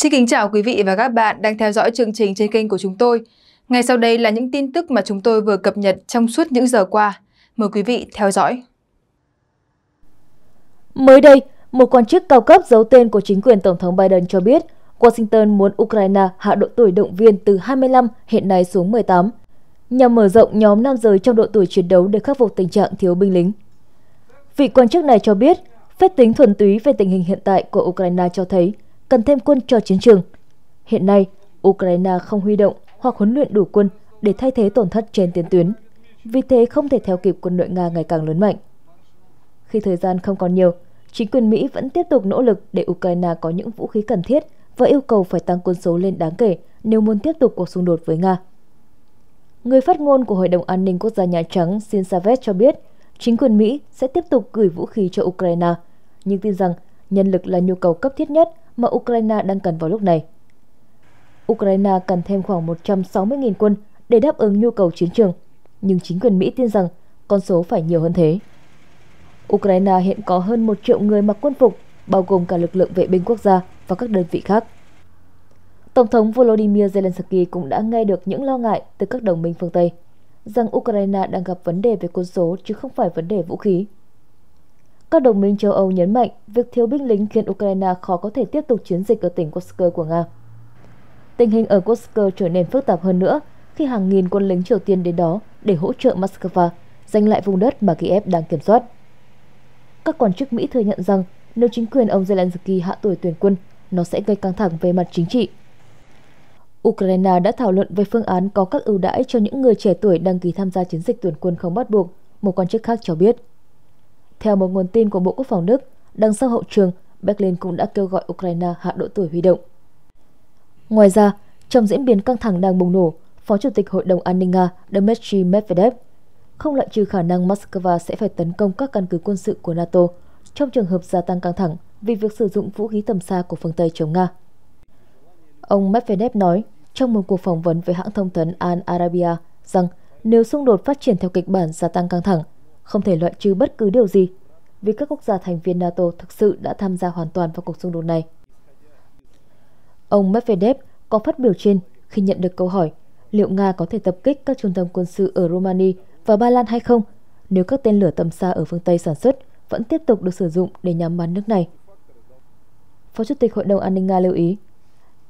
Xin kính chào quý vị và các bạn đang theo dõi chương trình trên kênh của chúng tôi. Ngay sau đây là những tin tức mà chúng tôi vừa cập nhật trong suốt những giờ qua. Mời quý vị theo dõi. Mới đây, một quan chức cao cấp giấu tên của chính quyền Tổng thống Biden cho biết Washington muốn Ukraine hạ độ tuổi động viên từ 25 hiện nay xuống 18, nhằm mở rộng nhóm nam giới trong độ tuổi chiến đấu để khắc phục tình trạng thiếu binh lính. Vị quan chức này cho biết, phép tính thuần túy về tình hình hiện tại của Ukraine cho thấy cần thêm quân cho chiến trường. Hiện nay, Ukraine không huy động hoặc huấn luyện đủ quân để thay thế tổn thất trên tiền tuyến, vì thế không thể theo kịp quân đội Nga ngày càng lớn mạnh. Khi thời gian không còn nhiều, chính quyền Mỹ vẫn tiếp tục nỗ lực để Ukraine có những vũ khí cần thiết và yêu cầu phải tăng quân số lên đáng kể nếu muốn tiếp tục cuộc xung đột với Nga. Người phát ngôn của Hội đồng An ninh Quốc gia Nhà Trắng Sin Savet cho biết chính quyền Mỹ sẽ tiếp tục gửi vũ khí cho Ukraine, nhưng tin rằng nhân lực là nhu cầu cấp thiết nhất mà Ukraine đang cần vào lúc này. Ukraine cần thêm khoảng 160.000 quân để đáp ứng nhu cầu chiến trường, nhưng chính quyền Mỹ tin rằng con số phải nhiều hơn thế. Ukraine hiện có hơn 1 triệu người mặc quân phục, bao gồm cả lực lượng vệ binh quốc gia và các đơn vị khác. Tổng thống Volodymyr Zelensky cũng đã nghe được những lo ngại từ các đồng minh phương Tây rằng Ukraine đang gặp vấn đề về quân số chứ không phải vấn đề vũ khí. Các đồng minh châu Âu nhấn mạnh việc thiếu binh lính khiến Ukraine khó có thể tiếp tục chiến dịch ở tỉnh Kursk của Nga. Tình hình ở Kursk trở nên phức tạp hơn nữa khi hàng nghìn quân lính Triều Tiên đến đó để hỗ trợ Moscow giành lại vùng đất mà Kiev đang kiểm soát. Các quan chức Mỹ thừa nhận rằng nếu chính quyền ông Zelensky hạ tuổi tuyển quân, nó sẽ gây căng thẳng về mặt chính trị. Ukraine đã thảo luận về phương án có các ưu đãi cho những người trẻ tuổi đăng ký tham gia chiến dịch tuyển quân không bắt buộc, một quan chức khác cho biết. Theo một nguồn tin của Bộ Quốc phòng Đức, đằng sau hậu trường, Berlin cũng đã kêu gọi Ukraine hạ độ tuổi huy động. Ngoài ra, trong diễn biến căng thẳng đang bùng nổ, Phó Chủ tịch Hội đồng An ninh Nga Dmitry Medvedev không loại trừ khả năng Moscow sẽ phải tấn công các căn cứ quân sự của NATO trong trường hợp gia tăng căng thẳng vì việc sử dụng vũ khí tầm xa của phương Tây chống Nga. Ông Medvedev nói trong một cuộc phỏng vấn với hãng thông tấn Al Arabiya rằng nếu xung đột phát triển theo kịch bản gia tăng căng thẳng, không thể loại trừ bất cứ điều gì vì các quốc gia thành viên NATO thực sự đã tham gia hoàn toàn vào cuộc xung đột này. Ông Medvedev có phát biểu trên khi nhận được câu hỏi liệu Nga có thể tập kích các trung tâm quân sự ở Romania và Ba Lan hay không nếu các tên lửa tầm xa ở phương Tây sản xuất vẫn tiếp tục được sử dụng để nhắm bắn nước này. Phó Chủ tịch Hội đồng An ninh Nga lưu ý,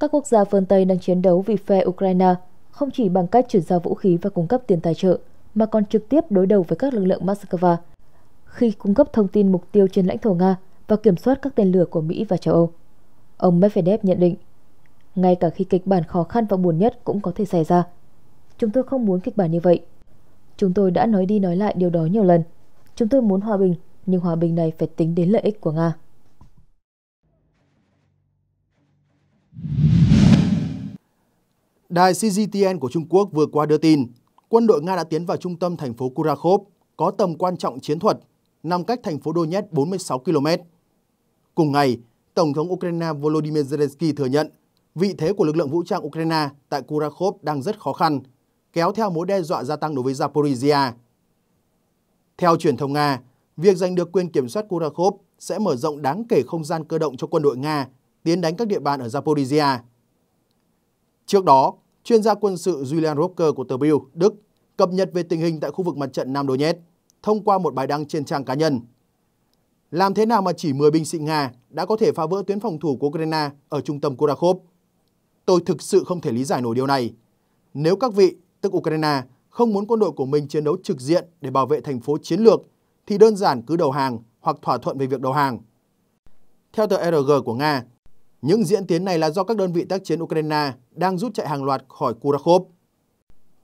các quốc gia phương Tây đang chiến đấu vì phe Ukraine không chỉ bằng cách chuyển giao vũ khí và cung cấp tiền tài trợ, mà còn trực tiếp đối đầu với các lực lượng Moscow khi cung cấp thông tin mục tiêu trên lãnh thổ Nga và kiểm soát các tên lửa của Mỹ và châu Âu. Ông Medvedev nhận định, ngay cả khi kịch bản khó khăn và buồn nhất cũng có thể xảy ra. Chúng tôi không muốn kịch bản như vậy. Chúng tôi đã nói đi nói lại điều đó nhiều lần. Chúng tôi muốn hòa bình, nhưng hòa bình này phải tính đến lợi ích của Nga. Đài CGTN của Trung Quốc vừa qua đưa tin quân đội Nga đã tiến vào trung tâm thành phố Kurakhov, có tầm quan trọng chiến thuật, nằm cách thành phố Donetsk 46 km. Cùng ngày, Tổng thống Ukraine Volodymyr Zelensky thừa nhận vị thế của lực lượng vũ trang Ukraine tại Kurakhov đang rất khó khăn, kéo theo mối đe dọa gia tăng đối với Zaporizhia. Theo truyền thông Nga, việc giành được quyền kiểm soát Kurakhov sẽ mở rộng đáng kể không gian cơ động cho quân đội Nga tiến đánh các địa bàn ở Zaporizhia. Trước đó, Chuyên gia quân sự Julian Rocker của tờ Bild, Đức cập nhật về tình hình tại khu vực mặt trận Nam Donetsk thông qua một bài đăng trên trang cá nhân. Làm thế nào mà chỉ 10 binh sĩ Nga đã có thể phá vỡ tuyến phòng thủ của Ukraine ở trung tâm Kurakov? Tôi thực sự không thể lý giải nổi điều này. Nếu các vị, tức Ukraine, không muốn quân đội của mình chiến đấu trực diện để bảo vệ thành phố chiến lược, thì đơn giản cứ đầu hàng hoặc thỏa thuận về việc đầu hàng. Theo tờ RG của Nga, những diễn tiến này là do các đơn vị tác chiến Ukraine đang rút chạy hàng loạt khỏi Kurakov.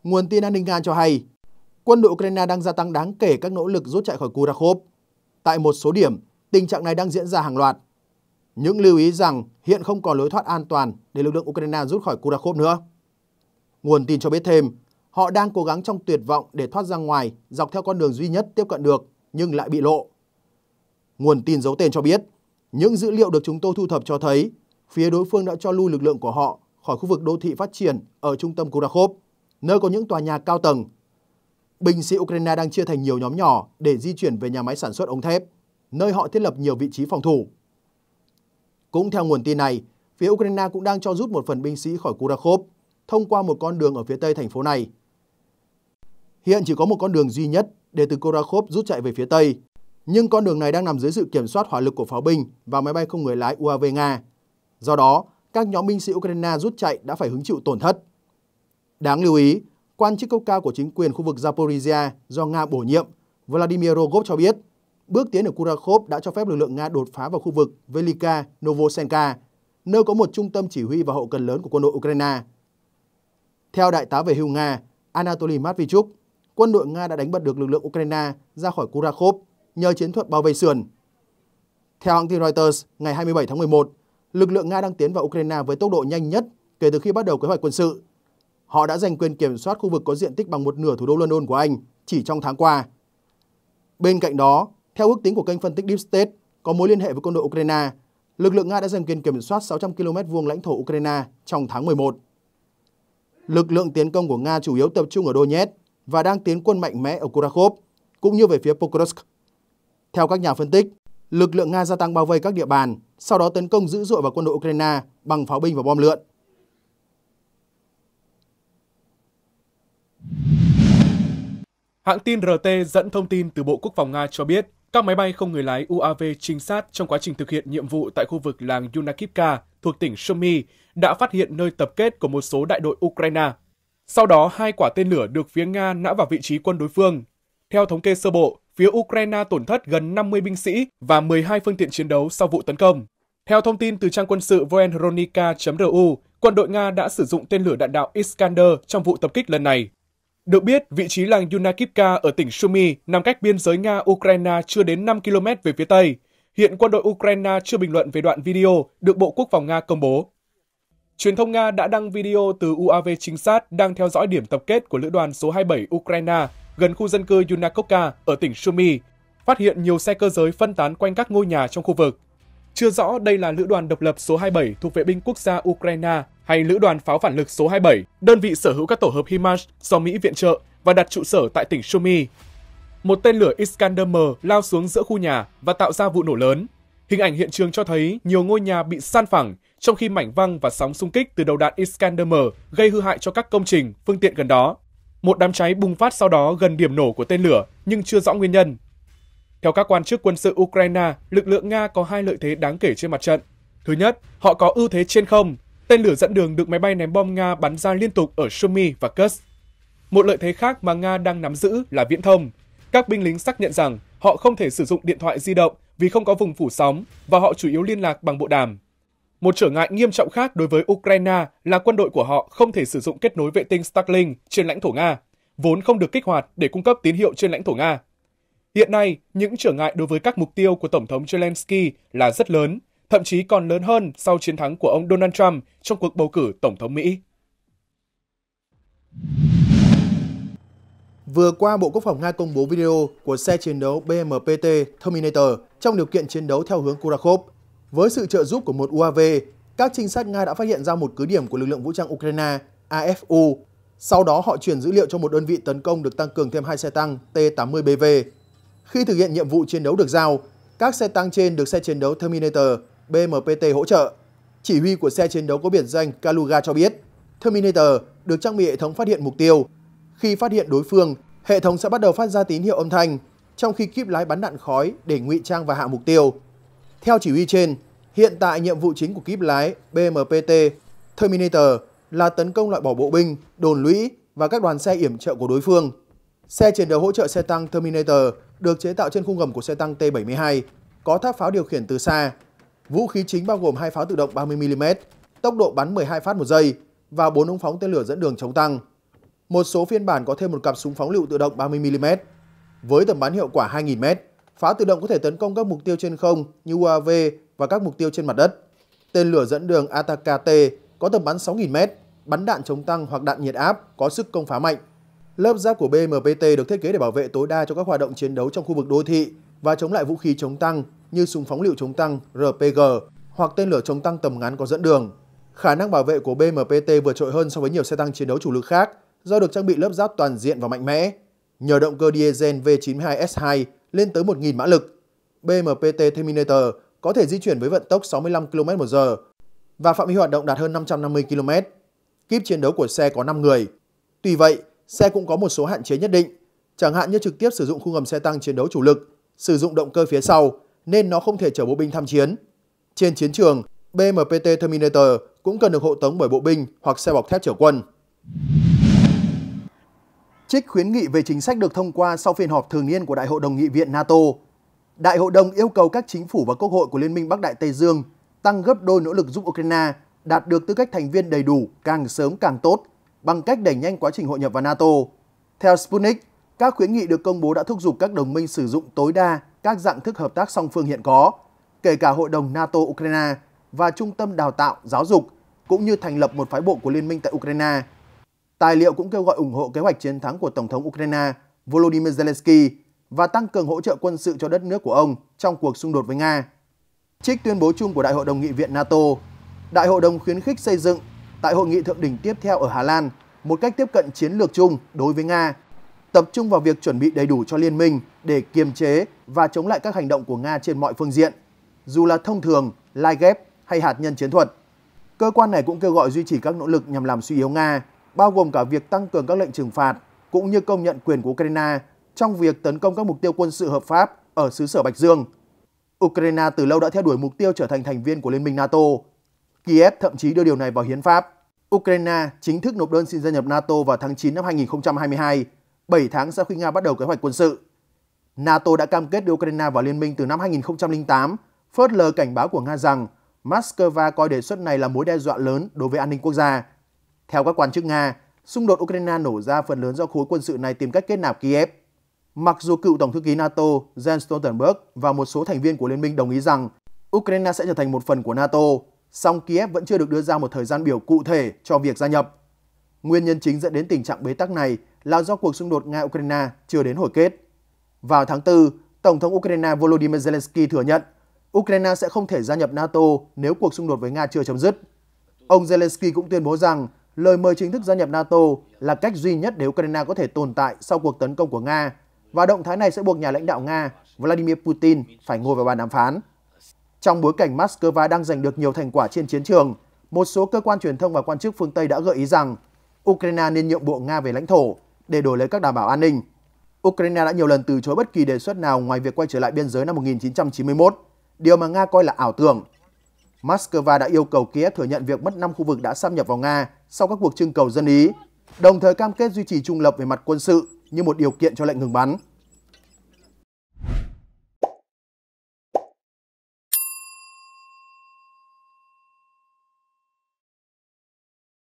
Nguồn tin an ninh Nga cho hay, quân đội Ukraine đang gia tăng đáng kể các nỗ lực rút chạy khỏi Kurakov. Tại một số điểm, tình trạng này đang diễn ra hàng loạt. Những lưu ý rằng hiện không còn lối thoát an toàn để lực lượng Ukraine rút khỏi Kurakov nữa. Nguồn tin cho biết thêm, họ đang cố gắng trong tuyệt vọng để thoát ra ngoài dọc theo con đường duy nhất tiếp cận được nhưng lại bị lộ. Nguồn tin giấu tên cho biết, những dữ liệu được chúng tôi thu thập cho thấy phía đối phương đã cho lui lực lượng của họ khỏi khu vực đô thị phát triển ở trung tâm Kurakov, nơi có những tòa nhà cao tầng. Binh sĩ Ukraine đang chia thành nhiều nhóm nhỏ để di chuyển về nhà máy sản xuất ống thép, nơi họ thiết lập nhiều vị trí phòng thủ. Cũng theo nguồn tin này, phía Ukraine cũng đang cho rút một phần binh sĩ khỏi Kurakov thông qua một con đường ở phía tây thành phố này. Hiện chỉ có một con đường duy nhất để từ Kurakov rút chạy về phía tây, nhưng con đường này đang nằm dưới sự kiểm soát hỏa lực của pháo binh và máy bay không người lái UAV Nga Do đó, các nhóm binh sĩ Ukraine rút chạy đã phải hứng chịu tổn thất. Đáng lưu ý, quan chức cấp cao của chính quyền khu vực Zaporizhia do Nga bổ nhiệm, Vladimir Rogov cho biết, bước tiến ở Kurakov đã cho phép lực lượng Nga đột phá vào khu vực Velika Novosenka, nơi có một trung tâm chỉ huy và hậu cần lớn của quân đội Ukraine. Theo đại tá về hưu Nga Anatoly Matvichuk, quân đội Nga đã đánh bật được lực lượng Ukraine ra khỏi Kurakov nhờ chiến thuật bao vây sườn. Theo hãng tin Reuters, ngày 27 tháng 11, lực lượng Nga đang tiến vào Ukraine với tốc độ nhanh nhất kể từ khi bắt đầu kế hoạch quân sự. Họ đã giành quyền kiểm soát khu vực có diện tích bằng một nửa thủ đô London của Anh chỉ trong tháng qua. Bên cạnh đó, theo ước tính của kênh phân tích Deep State có mối liên hệ với quân đội Ukraine, lực lượng Nga đã giành quyền kiểm soát 600 km vuông lãnh thổ Ukraine trong tháng 11. Lực lượng tiến công của Nga chủ yếu tập trung ở Donetsk và đang tiến quân mạnh mẽ ở Kurakhov, cũng như về phía Pokrovsk. Theo các nhà phân tích, lực lượng Nga gia tăng bao vây các địa bàn, sau đó tấn công dữ dội vào quân đội Ukraine bằng pháo binh và bom lượn. Hãng tin RT dẫn thông tin từ Bộ Quốc phòng Nga cho biết, các máy bay không người lái UAV trinh sát trong quá trình thực hiện nhiệm vụ tại khu vực làng Yunakivka thuộc tỉnh Sumy đã phát hiện nơi tập kết của một số đại đội Ukraine. Sau đó, hai quả tên lửa được phía Nga nã vào vị trí quân đối phương. Theo thống kê sơ bộ, phía Ukraine tổn thất gần 50 binh sĩ và 12 phương tiện chiến đấu sau vụ tấn công. Theo thông tin từ trang quân sự voenronika ru quân đội Nga đã sử dụng tên lửa đạn đạo Iskander trong vụ tập kích lần này. Được biết, vị trí làng Yunakivka ở tỉnh Sumy nằm cách biên giới Nga-Ukraine chưa đến 5 km về phía Tây. Hiện quân đội Ukraine chưa bình luận về đoạn video được Bộ Quốc phòng Nga công bố. Truyền thông Nga đã đăng video từ UAV trinh sát đang theo dõi điểm tập kết của lữ đoàn số 27 Ukraine gần khu dân cư Yunakoka ở tỉnh Sumi, phát hiện nhiều xe cơ giới phân tán quanh các ngôi nhà trong khu vực. Chưa rõ đây là lữ đoàn độc lập số 27 thuộc vệ binh quốc gia Ukraine hay lữ đoàn pháo phản lực số 27, đơn vị sở hữu các tổ hợp HIMARS do Mỹ viện trợ và đặt trụ sở tại tỉnh Sumi. Một tên lửa Iskander-M lao xuống giữa khu nhà và tạo ra vụ nổ lớn. Hình ảnh hiện trường cho thấy nhiều ngôi nhà bị san phẳng, trong khi mảnh văng và sóng xung kích từ đầu đạn Iskander-M gây hư hại cho các công trình, phương tiện gần đó. Một đám cháy bùng phát sau đó gần điểm nổ của tên lửa nhưng chưa rõ nguyên nhân. Theo các quan chức quân sự Ukraine, lực lượng Nga có hai lợi thế đáng kể trên mặt trận. Thứ nhất, họ có ưu thế trên không. Tên lửa dẫn đường được máy bay ném bom Nga bắn ra liên tục ở Sumy và Kursk. Một lợi thế khác mà Nga đang nắm giữ là viễn thông. Các binh lính xác nhận rằng họ không thể sử dụng điện thoại di động vì không có vùng phủ sóng và họ chủ yếu liên lạc bằng bộ đàm. Một trở ngại nghiêm trọng khác đối với Ukraine là quân đội của họ không thể sử dụng kết nối vệ tinh Starlink trên lãnh thổ Nga, vốn không được kích hoạt để cung cấp tín hiệu trên lãnh thổ Nga. Hiện nay, những trở ngại đối với các mục tiêu của Tổng thống Zelensky là rất lớn, thậm chí còn lớn hơn sau chiến thắng của ông Donald Trump trong cuộc bầu cử Tổng thống Mỹ. Vừa qua, Bộ Quốc phòng Nga công bố video của xe chiến đấu BMPT Terminator trong điều kiện chiến đấu theo hướng Kurakov với sự trợ giúp của một UAV, các trinh sát Nga đã phát hiện ra một cứ điểm của lực lượng vũ trang Ukraine AFU. Sau đó họ chuyển dữ liệu cho một đơn vị tấn công được tăng cường thêm hai xe tăng T-80BV. Khi thực hiện nhiệm vụ chiến đấu được giao, các xe tăng trên được xe chiến đấu Terminator BMPT hỗ trợ. Chỉ huy của xe chiến đấu có biển danh Kaluga cho biết, Terminator được trang bị hệ thống phát hiện mục tiêu. Khi phát hiện đối phương, hệ thống sẽ bắt đầu phát ra tín hiệu âm thanh, trong khi kíp lái bắn đạn khói để ngụy trang và hạ mục tiêu. Theo chỉ huy trên, Hiện tại nhiệm vụ chính của kíp lái BMPT Terminator là tấn công loại bỏ bộ binh, đồn lũy và các đoàn xe yểm trợ của đối phương. Xe chiến đấu hỗ trợ xe tăng Terminator được chế tạo trên khung gầm của xe tăng T-72, có tháp pháo điều khiển từ xa. Vũ khí chính bao gồm hai pháo tự động 30mm, tốc độ bắn 12 phát một giây và bốn ống phóng tên lửa dẫn đường chống tăng. Một số phiên bản có thêm một cặp súng phóng lựu tự động 30mm. Với tầm bắn hiệu quả 2.000m, pháo tự động có thể tấn công các mục tiêu trên không như UAV, và các mục tiêu trên mặt đất. Tên lửa dẫn đường ATACT có tầm bắn 6.000m, bắn đạn chống tăng hoặc đạn nhiệt áp có sức công phá mạnh. Lớp giáp của BMPT được thiết kế để bảo vệ tối đa cho các hoạt động chiến đấu trong khu vực đô thị và chống lại vũ khí chống tăng như súng phóng lựu chống tăng RPG hoặc tên lửa chống tăng tầm ngắn có dẫn đường. Khả năng bảo vệ của BMPT vượt trội hơn so với nhiều xe tăng chiến đấu chủ lực khác do được trang bị lớp giáp toàn diện và mạnh mẽ. Nhờ động cơ diesel V92S2 lên tới 1.000 mã lực, BMPT Terminator có thể di chuyển với vận tốc 65 km/h và phạm vi hoạt động đạt hơn 550 km. Kíp chiến đấu của xe có 5 người. Tuy vậy, xe cũng có một số hạn chế nhất định, chẳng hạn như trực tiếp sử dụng khu ngầm xe tăng chiến đấu chủ lực, sử dụng động cơ phía sau nên nó không thể chở bộ binh tham chiến. Trên chiến trường, BMPT Terminator cũng cần được hộ tống bởi bộ binh hoặc xe bọc thép chở quân. Trích khuyến nghị về chính sách được thông qua sau phiên họp thường niên của Đại hội đồng nghị viện NATO Đại hội đồng yêu cầu các chính phủ và quốc hội của Liên minh Bắc Đại Tây Dương tăng gấp đôi nỗ lực giúp Ukraine đạt được tư cách thành viên đầy đủ càng sớm càng tốt bằng cách đẩy nhanh quá trình hội nhập vào NATO. Theo Sputnik, các khuyến nghị được công bố đã thúc giục các đồng minh sử dụng tối đa các dạng thức hợp tác song phương hiện có, kể cả Hội đồng NATO-Ukraine và Trung tâm Đào tạo, Giáo dục, cũng như thành lập một phái bộ của Liên minh tại Ukraine. Tài liệu cũng kêu gọi ủng hộ kế hoạch chiến thắng của Tổng thống Ukraine Volodymyr Zelensky và tăng cường hỗ trợ quân sự cho đất nước của ông trong cuộc xung đột với Nga. Trích tuyên bố chung của Đại hội đồng nghị viện NATO, Đại hội đồng khuyến khích xây dựng tại hội nghị thượng đỉnh tiếp theo ở Hà Lan một cách tiếp cận chiến lược chung đối với Nga, tập trung vào việc chuẩn bị đầy đủ cho liên minh để kiềm chế và chống lại các hành động của Nga trên mọi phương diện, dù là thông thường, lai ghép hay hạt nhân chiến thuật. Cơ quan này cũng kêu gọi duy trì các nỗ lực nhằm làm suy yếu Nga, bao gồm cả việc tăng cường các lệnh trừng phạt cũng như công nhận quyền của Ukraine trong việc tấn công các mục tiêu quân sự hợp pháp ở xứ sở Bạch Dương. Ukraine từ lâu đã theo đuổi mục tiêu trở thành thành viên của Liên minh NATO. Kiev thậm chí đưa điều này vào hiến pháp. Ukraine chính thức nộp đơn xin gia nhập NATO vào tháng 9 năm 2022, 7 tháng sau khi Nga bắt đầu kế hoạch quân sự. NATO đã cam kết đưa Ukraine vào liên minh từ năm 2008, phớt lờ cảnh báo của Nga rằng Moscow coi đề xuất này là mối đe dọa lớn đối với an ninh quốc gia. Theo các quan chức Nga, xung đột Ukraine nổ ra phần lớn do khối quân sự này tìm cách kết nạp Kiev. Mặc dù cựu Tổng thư ký NATO Jens Stoltenberg và một số thành viên của Liên minh đồng ý rằng Ukraine sẽ trở thành một phần của NATO, song Kiev vẫn chưa được đưa ra một thời gian biểu cụ thể cho việc gia nhập. Nguyên nhân chính dẫn đến tình trạng bế tắc này là do cuộc xung đột Nga-Ukraine chưa đến hồi kết. Vào tháng 4, Tổng thống Ukraine Volodymyr Zelensky thừa nhận Ukraine sẽ không thể gia nhập NATO nếu cuộc xung đột với Nga chưa chấm dứt. Ông Zelensky cũng tuyên bố rằng lời mời chính thức gia nhập NATO là cách duy nhất để Ukraine có thể tồn tại sau cuộc tấn công của Nga và động thái này sẽ buộc nhà lãnh đạo Nga Vladimir Putin phải ngồi vào bàn đàm phán. Trong bối cảnh Moscow đang giành được nhiều thành quả trên chiến trường, một số cơ quan truyền thông và quan chức phương Tây đã gợi ý rằng Ukraine nên nhượng bộ Nga về lãnh thổ để đổi lấy các đảm bảo an ninh. Ukraine đã nhiều lần từ chối bất kỳ đề xuất nào ngoài việc quay trở lại biên giới năm 1991, điều mà Nga coi là ảo tưởng. Moscow đã yêu cầu Kiev thừa nhận việc mất 5 khu vực đã xâm nhập vào Nga sau các cuộc trưng cầu dân Ý, đồng thời cam kết duy trì trung lập về mặt quân sự như một điều kiện cho lệnh ngừng bắn.